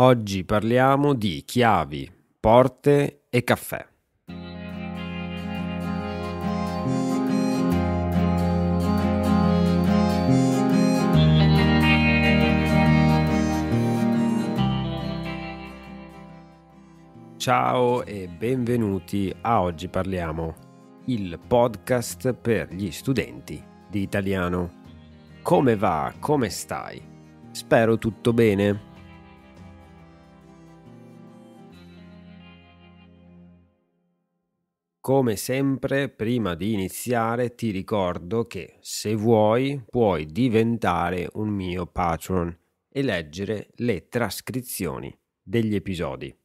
Oggi parliamo di chiavi, porte e caffè. Ciao e benvenuti a Oggi Parliamo, il podcast per gli studenti di italiano. Come va? Come stai? Spero tutto bene. Come sempre, prima di iniziare ti ricordo che se vuoi puoi diventare un mio patron e leggere le trascrizioni degli episodi.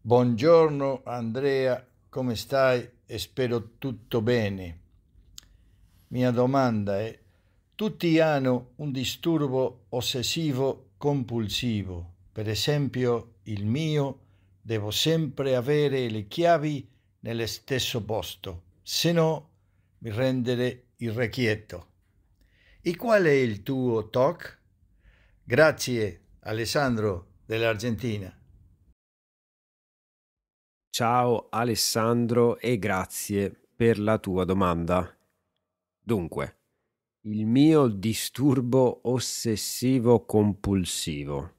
Buongiorno Andrea, come stai? E spero tutto bene. Mia domanda è, tutti hanno un disturbo ossessivo compulsivo per esempio, il mio devo sempre avere le chiavi nello stesso posto, se no mi rendere irrequieto. E qual è il tuo TOC? Grazie Alessandro dell'Argentina. Ciao Alessandro e grazie per la tua domanda. Dunque, il mio disturbo ossessivo compulsivo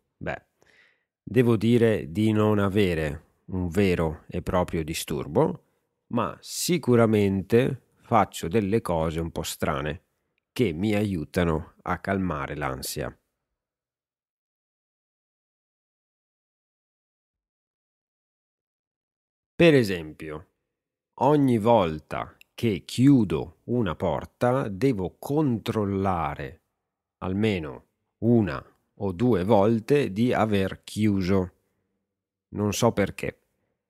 devo dire di non avere un vero e proprio disturbo, ma sicuramente faccio delle cose un po' strane che mi aiutano a calmare l'ansia. Per esempio, ogni volta che chiudo una porta devo controllare almeno una o due volte di aver chiuso. Non so perché,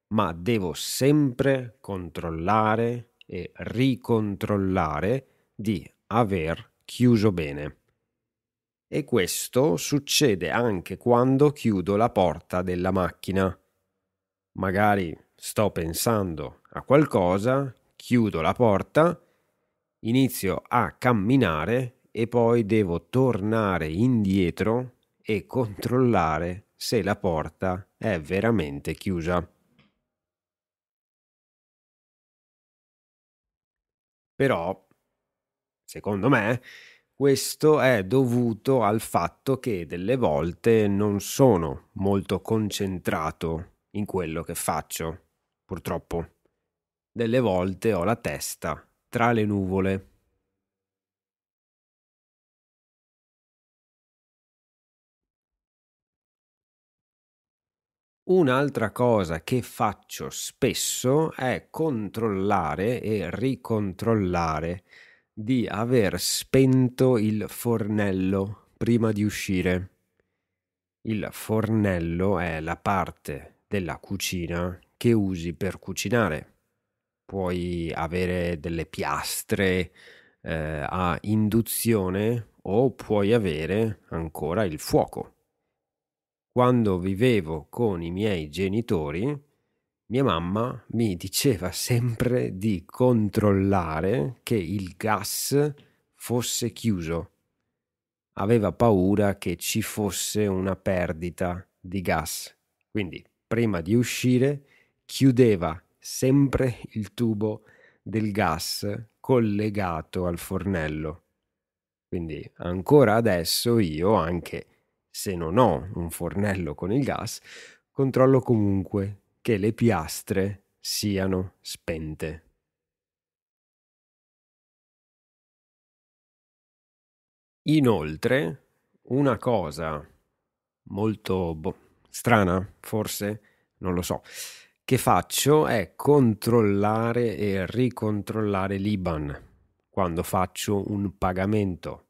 ma devo sempre controllare e ricontrollare di aver chiuso bene. E questo succede anche quando chiudo la porta della macchina. Magari sto pensando a qualcosa, chiudo la porta, inizio a camminare e poi devo tornare indietro e controllare se la porta è veramente chiusa. Però, secondo me, questo è dovuto al fatto che delle volte non sono molto concentrato in quello che faccio, purtroppo. Delle volte ho la testa tra le nuvole Un'altra cosa che faccio spesso è controllare e ricontrollare di aver spento il fornello prima di uscire. Il fornello è la parte della cucina che usi per cucinare. Puoi avere delle piastre eh, a induzione o puoi avere ancora il fuoco quando vivevo con i miei genitori, mia mamma mi diceva sempre di controllare che il gas fosse chiuso. Aveva paura che ci fosse una perdita di gas. Quindi, prima di uscire, chiudeva sempre il tubo del gas collegato al fornello. Quindi, ancora adesso io anche se non ho un fornello con il gas, controllo comunque che le piastre siano spente. Inoltre, una cosa molto bo- strana, forse, non lo so, che faccio è controllare e ricontrollare l'IBAN quando faccio un pagamento.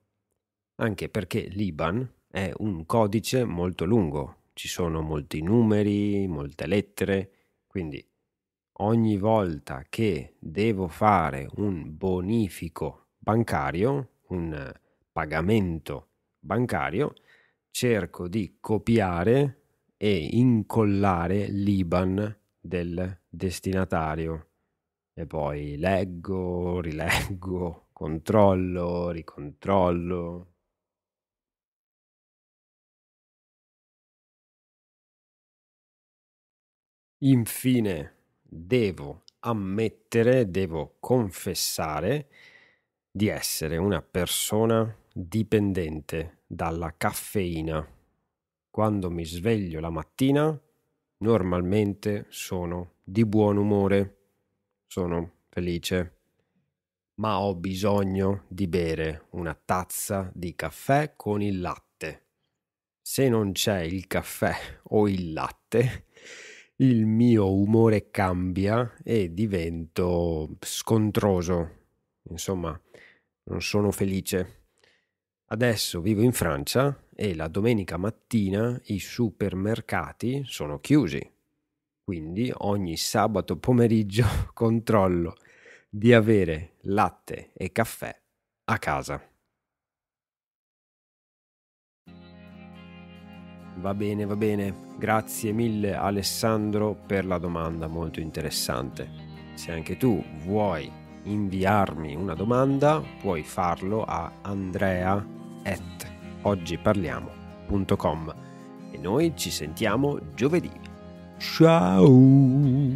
Anche perché l'IBAN è un codice molto lungo, ci sono molti numeri, molte lettere, quindi ogni volta che devo fare un bonifico bancario, un pagamento bancario, cerco di copiare e incollare l'IBAN del destinatario e poi leggo, rileggo, controllo, ricontrollo, Infine, devo ammettere, devo confessare di essere una persona dipendente dalla caffeina. Quando mi sveglio la mattina, normalmente sono di buon umore, sono felice, ma ho bisogno di bere una tazza di caffè con il latte. Se non c'è il caffè o il latte, il mio umore cambia e divento scontroso. Insomma, non sono felice. Adesso vivo in Francia e la domenica mattina i supermercati sono chiusi. Quindi ogni sabato pomeriggio controllo di avere latte e caffè a casa. Va bene, va bene. Grazie mille Alessandro per la domanda molto interessante. Se anche tu vuoi inviarmi una domanda, puoi farlo a andrea.oggiparliamo.com e noi ci sentiamo giovedì. Ciao!